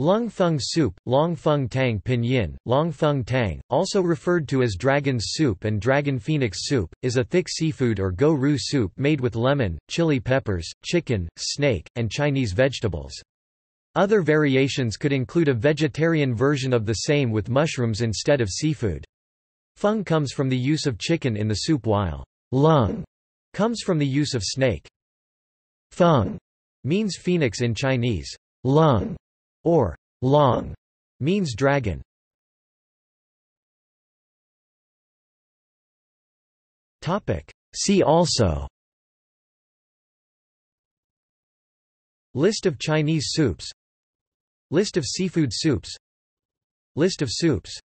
Lung Feng soup, Long Feng Tang Pinyin, Long Tang, also referred to as dragon's soup and dragon phoenix soup, is a thick seafood or go roux soup made with lemon, chili peppers, chicken, snake, and Chinese vegetables. Other variations could include a vegetarian version of the same with mushrooms instead of seafood. "Fung" comes from the use of chicken in the soup while lung comes from the use of snake. Feng means phoenix in Chinese. Lung or long, means dragon. See also List of Chinese soups List of seafood soups List of soups